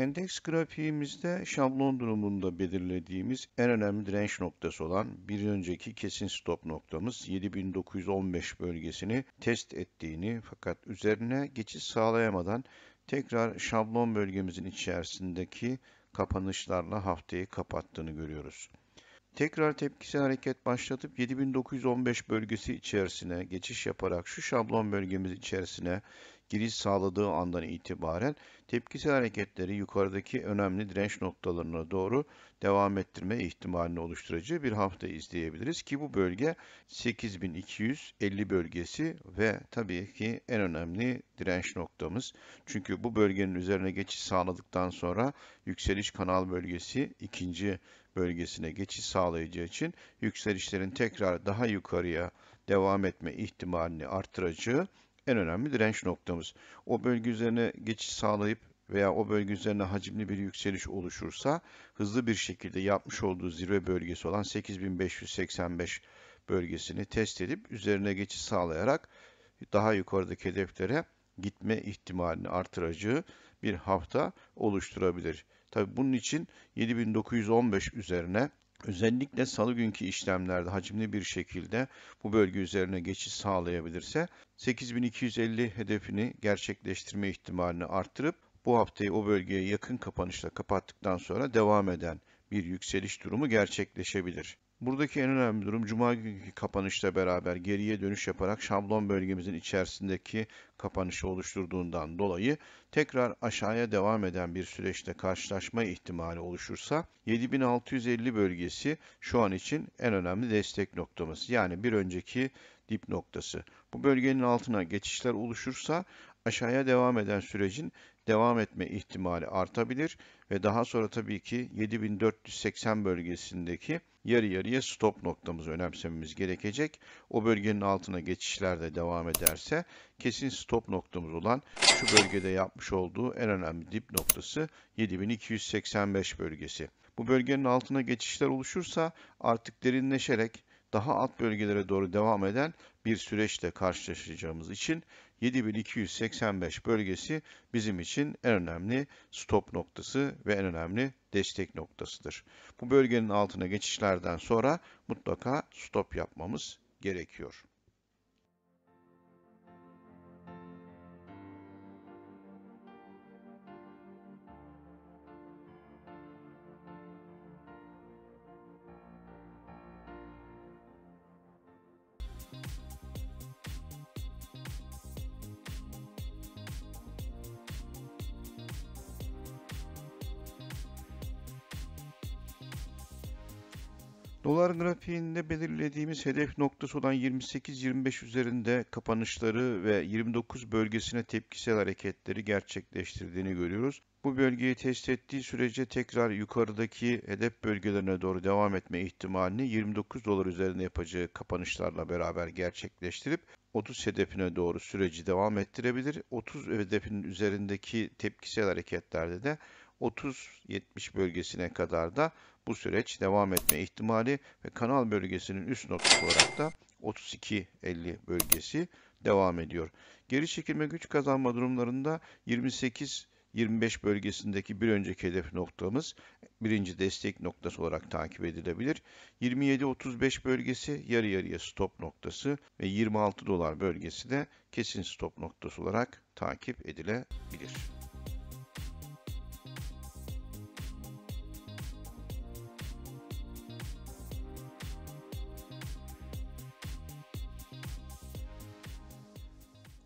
Endeks grafiğimizde şablon durumunda belirlediğimiz en önemli direnç noktası olan bir önceki kesin stop noktamız 7915 bölgesini test ettiğini fakat üzerine geçiş sağlayamadan tekrar şablon bölgemizin içerisindeki kapanışlarla haftayı kapattığını görüyoruz. Tekrar tepkisel hareket başlatıp 7915 bölgesi içerisine geçiş yaparak şu şablon bölgemiz içerisine giriş sağladığı andan itibaren tepkisel hareketleri yukarıdaki önemli direnç noktalarına doğru devam ettirme ihtimalini oluşturacağı bir hafta izleyebiliriz ki bu bölge 8250 bölgesi ve tabii ki en önemli direnç noktamız. Çünkü bu bölgenin üzerine geçiş sağladıktan sonra yükseliş kanal bölgesi ikinci bölgesine geçiş sağlayacağı için yükselişlerin tekrar daha yukarıya devam etme ihtimalini artıracağı en önemli direnç noktamız. O bölge üzerine geçiş sağlayıp veya o bölge üzerine hacimli bir yükseliş oluşursa hızlı bir şekilde yapmış olduğu zirve bölgesi olan 8585 bölgesini test edip üzerine geçiş sağlayarak daha yukarıdaki hedeflere gitme ihtimalini artıracağı bir hafta oluşturabilir. Tabi bunun için 7915 üzerine Özellikle salı günkü işlemlerde hacimli bir şekilde bu bölge üzerine geçiş sağlayabilirse 8250 hedefini gerçekleştirme ihtimalini arttırıp bu haftayı o bölgeye yakın kapanışla kapattıktan sonra devam eden bir yükseliş durumu gerçekleşebilir. Buradaki en önemli durum cuma günkü kapanışla beraber geriye dönüş yaparak şablon bölgemizin içerisindeki kapanışı oluşturduğundan dolayı tekrar aşağıya devam eden bir süreçte karşılaşma ihtimali oluşursa 7650 bölgesi şu an için en önemli destek noktamız. Yani bir önceki dip noktası. Bu bölgenin altına geçişler oluşursa aşağıya devam eden sürecin devam etme ihtimali artabilir ve daha sonra tabii ki 7480 bölgesindeki yarı yarıya stop noktamızı önemsememiz gerekecek. O bölgenin altına geçişler de devam ederse kesin stop noktamız olan şu bölgede yapmış olduğu en önemli dip noktası 7285 bölgesi. Bu bölgenin altına geçişler oluşursa artık derinleşerek daha alt bölgelere doğru devam eden bir süreçle karşılaşacağımız için 7285 bölgesi bizim için en önemli stop noktası ve en önemli destek noktasıdır. Bu bölgenin altına geçişlerden sonra mutlaka stop yapmamız gerekiyor. Dolar grafiğinde belirlediğimiz hedef noktası olan 28-25 üzerinde kapanışları ve 29 bölgesine tepkisel hareketleri gerçekleştirdiğini görüyoruz. Bu bölgeyi test ettiği sürece tekrar yukarıdaki hedef bölgelerine doğru devam etme ihtimalini 29 dolar üzerinde yapacağı kapanışlarla beraber gerçekleştirip 30 hedefine doğru süreci devam ettirebilir. 30 hedefinin üzerindeki tepkisel hareketlerde de 30-70 bölgesine kadar da bu süreç devam etme ihtimali ve kanal bölgesinin üst noktası olarak da 32-50 bölgesi devam ediyor. Geri çekilme güç kazanma durumlarında 28 25 bölgesindeki bir önceki hedef noktamız birinci destek noktası olarak takip edilebilir. 27-35 bölgesi yarı yarıya stop noktası ve 26 dolar bölgesi de kesin stop noktası olarak takip edilebilir.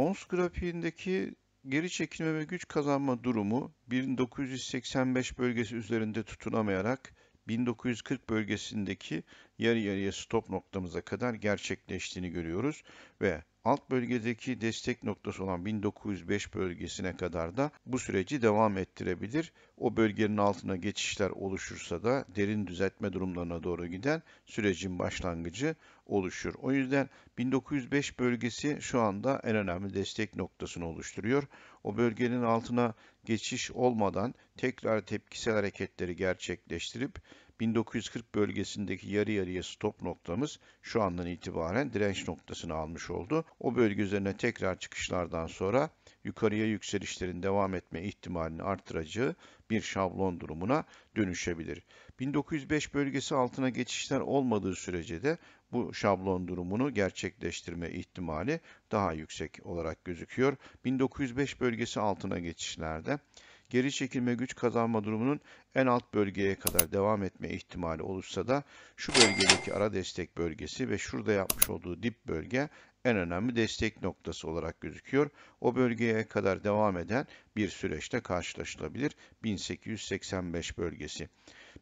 Ons grafiğindeki geri çekilme ve güç kazanma durumu 1985 bölgesi üzerinde tutunamayarak 1940 bölgesindeki yarı yarıya stop noktamıza kadar gerçekleştiğini görüyoruz ve alt bölgedeki destek noktası olan 1905 bölgesine kadar da bu süreci devam ettirebilir. O bölgenin altına geçişler oluşursa da derin düzeltme durumlarına doğru giden sürecin başlangıcı oluşur. O yüzden 1905 bölgesi şu anda en önemli destek noktasını oluşturuyor. O bölgenin altına geçiş olmadan tekrar tepkisel hareketleri gerçekleştirip 1940 bölgesindeki yarı yarıya stop noktamız şu andan itibaren direnç noktasını almış oldu. O bölge üzerine tekrar çıkışlardan sonra yukarıya yükselişlerin devam etme ihtimalini arttıracağı bir şablon durumuna dönüşebilir. 1905 bölgesi altına geçişler olmadığı sürece de bu şablon durumunu gerçekleştirme ihtimali daha yüksek olarak gözüküyor. 1905 bölgesi altına geçişlerde geri çekilme güç kazanma durumunun en alt bölgeye kadar devam etme ihtimali olursa da şu bölgedeki ara destek bölgesi ve şurada yapmış olduğu dip bölge en önemli destek noktası olarak gözüküyor. O bölgeye kadar devam eden bir süreçte karşılaşılabilir. 1885 bölgesi.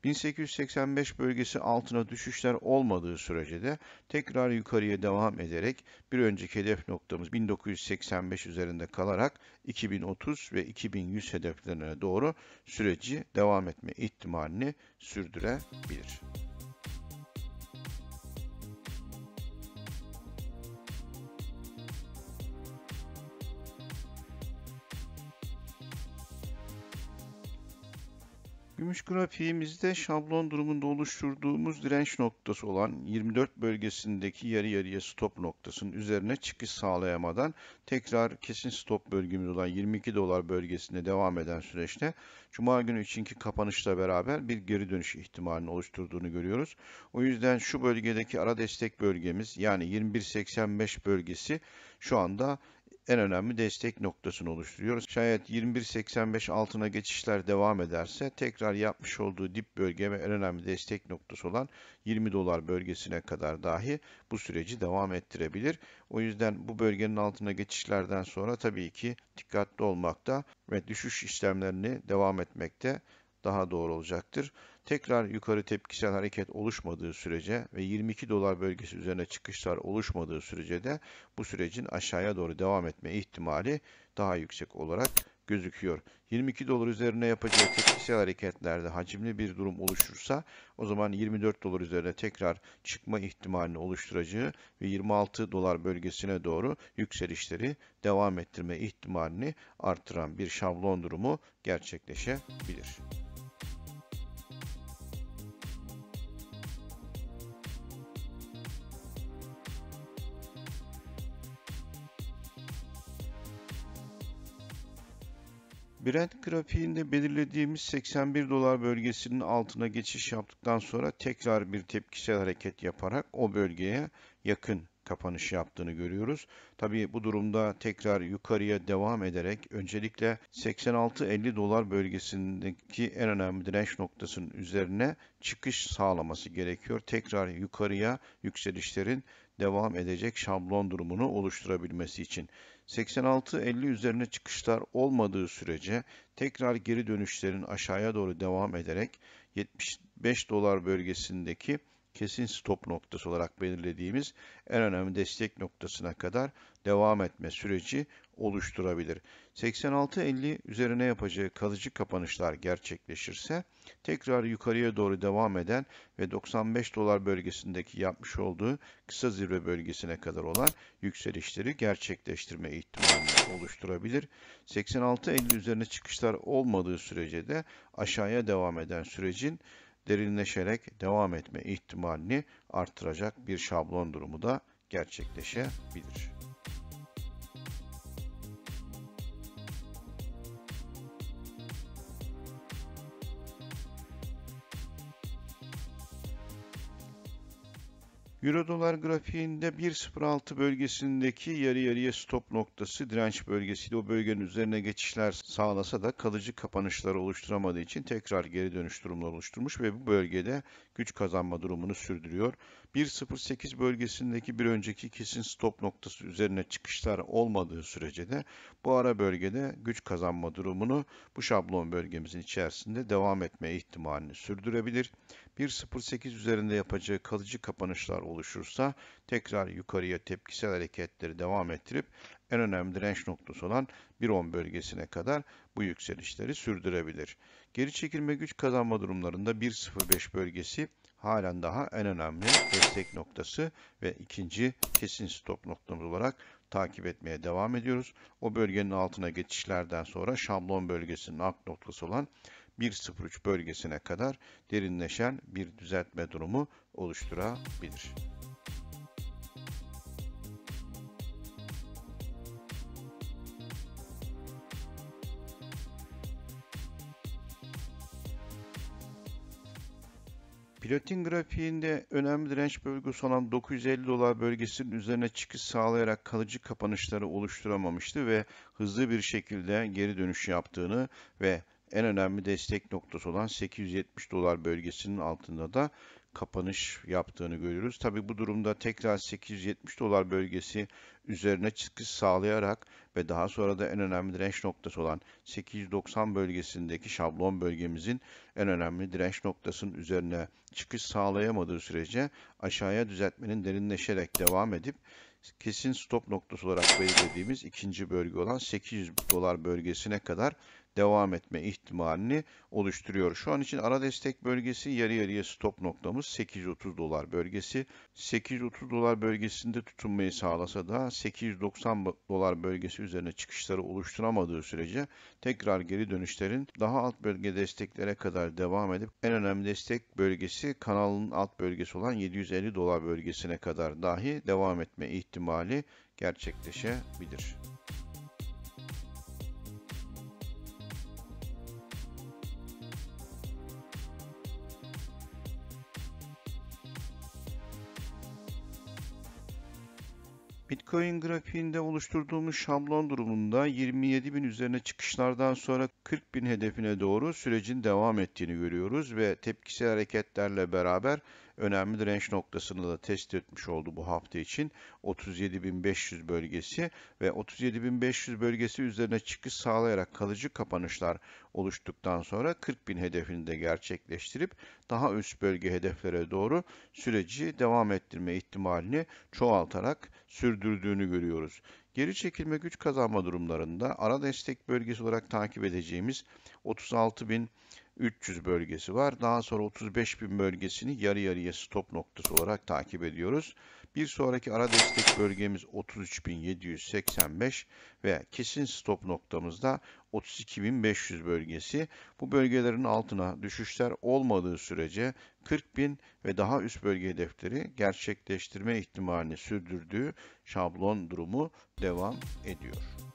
1885 bölgesi altına düşüşler olmadığı sürece de tekrar yukarıya devam ederek bir önceki hedef noktamız 1985 üzerinde kalarak 2030 ve 2100 hedeflerine doğru süreci devam etme ihtimalini sürdürebilir. Gümüş grafiğimizde şablon durumunda oluşturduğumuz direnç noktası olan 24 bölgesindeki yarı yarıya stop noktasının üzerine çıkış sağlayamadan tekrar kesin stop bölgemiz olan 22 dolar bölgesinde devam eden süreçte Cuma günü içinki kapanışla beraber bir geri dönüş ihtimalini oluşturduğunu görüyoruz. O yüzden şu bölgedeki ara destek bölgemiz yani 21.85 bölgesi şu anda en önemli destek noktasını oluşturuyoruz. Şayet 21.85 altına geçişler devam ederse tekrar yapmış olduğu dip bölge ve en önemli destek noktası olan 20 dolar bölgesine kadar dahi bu süreci devam ettirebilir. O yüzden bu bölgenin altına geçişlerden sonra tabii ki dikkatli olmakta ve düşüş işlemlerini devam etmekte daha doğru olacaktır. Tekrar yukarı tepkisel hareket oluşmadığı sürece ve 22 dolar bölgesi üzerine çıkışlar oluşmadığı sürece de bu sürecin aşağıya doğru devam etme ihtimali daha yüksek olarak gözüküyor. 22 dolar üzerine yapacağı tepkisel hareketlerde hacimli bir durum oluşursa o zaman 24 dolar üzerine tekrar çıkma ihtimalini oluşturacağı ve 26 dolar bölgesine doğru yükselişleri devam ettirme ihtimalini artıran bir şablon durumu gerçekleşebilir. Brent grafiğinde belirlediğimiz 81 dolar bölgesinin altına geçiş yaptıktan sonra tekrar bir tepkisel hareket yaparak o bölgeye yakın kapanış yaptığını görüyoruz. Tabii bu durumda tekrar yukarıya devam ederek öncelikle 86-50 dolar bölgesindeki en önemli direnç noktasının üzerine çıkış sağlaması gerekiyor. Tekrar yukarıya yükselişlerin devam edecek şablon durumunu oluşturabilmesi için. 86-50 üzerine çıkışlar olmadığı sürece tekrar geri dönüşlerin aşağıya doğru devam ederek 75 dolar bölgesindeki kesin stop noktası olarak belirlediğimiz en önemli destek noktasına kadar devam etme süreci oluşturabilir. 86.50 üzerine yapacağı kalıcı kapanışlar gerçekleşirse tekrar yukarıya doğru devam eden ve 95 dolar bölgesindeki yapmış olduğu kısa zirve bölgesine kadar olan yükselişleri gerçekleştirme ihtimali oluşturabilir. 86.50 üzerine çıkışlar olmadığı sürece de aşağıya devam eden sürecin derinleşerek devam etme ihtimalini artıracak bir şablon durumu da gerçekleşebilir. Euro dolar grafiğinde 1.06 bölgesindeki yarı yarıya stop noktası direnç bölgesiyle o bölgenin üzerine geçişler sağlasa da kalıcı kapanışlar oluşturamadığı için tekrar geri dönüş durumları oluşturmuş ve bu bölgede güç kazanma durumunu sürdürüyor. 1.08 bölgesindeki bir önceki kesin stop noktası üzerine çıkışlar olmadığı sürece de bu ara bölgede güç kazanma durumunu bu şablon bölgemizin içerisinde devam etme ihtimalini sürdürebilir. 1.08 üzerinde yapacağı kalıcı kapanışlar oluşursa tekrar yukarıya tepkisel hareketleri devam ettirip en önemli direnç noktası olan 1.10 bölgesine kadar bu yükselişleri sürdürebilir. Geri çekilme güç kazanma durumlarında 1.05 bölgesi halen daha en önemli destek noktası ve ikinci kesin stop noktamız olarak takip etmeye devam ediyoruz. O bölgenin altına geçişlerden sonra şablon bölgesinin alt noktası olan 1.03 bölgesine kadar derinleşen bir düzeltme durumu oluşturabilir. Platin grafiğinde önemli direnç bölgesi olan 950 dolar bölgesinin üzerine çıkış sağlayarak kalıcı kapanışları oluşturamamıştı ve hızlı bir şekilde geri dönüş yaptığını ve en önemli destek noktası olan 870 dolar bölgesinin altında da kapanış yaptığını görüyoruz. Tabi bu durumda tekrar 870 dolar bölgesi üzerine çıkış sağlayarak ve daha sonra da en önemli direnç noktası olan 890 bölgesindeki şablon bölgemizin en önemli direnç noktasının üzerine çıkış sağlayamadığı sürece aşağıya düzeltmenin derinleşerek devam edip kesin stop noktası olarak belirlediğimiz ikinci bölge olan 800 dolar bölgesine kadar devam etme ihtimalini oluşturuyor. Şu an için ara destek bölgesi yarı yarıya stop noktamız 830 dolar bölgesi. 830 dolar bölgesinde tutunmayı sağlasa da 890 dolar bölgesi üzerine çıkışları oluşturamadığı sürece tekrar geri dönüşlerin daha alt bölge desteklere kadar devam edip en önemli destek bölgesi kanalın alt bölgesi olan 750 dolar bölgesine kadar dahi devam etme ihtimali gerçekleşebilir. Bitcoin grafiğinde oluşturduğumuz şablon durumunda 27 bin üzerine çıkışlardan sonra 40 bin hedefine doğru sürecin devam ettiğini görüyoruz ve tepkisel hareketlerle beraber önemli direnç noktasını da test etmiş oldu bu hafta için. 37.500 bölgesi ve 37.500 bölgesi üzerine çıkış sağlayarak kalıcı kapanışlar oluştuktan sonra 40.000 hedefini de gerçekleştirip daha üst bölge hedeflere doğru süreci devam ettirme ihtimalini çoğaltarak sürdürdüğünü görüyoruz. Geri çekilme güç kazanma durumlarında ara destek bölgesi olarak takip edeceğimiz 36.000 300 bölgesi var. Daha sonra 35 bin bölgesini yarı yarıya stop noktası olarak takip ediyoruz. Bir sonraki ara destek bölgemiz 33.785 ve kesin stop noktamızda 32.500 bölgesi. Bu bölgelerin altına düşüşler olmadığı sürece 40.000 ve daha üst bölge hedefleri gerçekleştirme ihtimalini sürdürdüğü şablon durumu devam ediyor.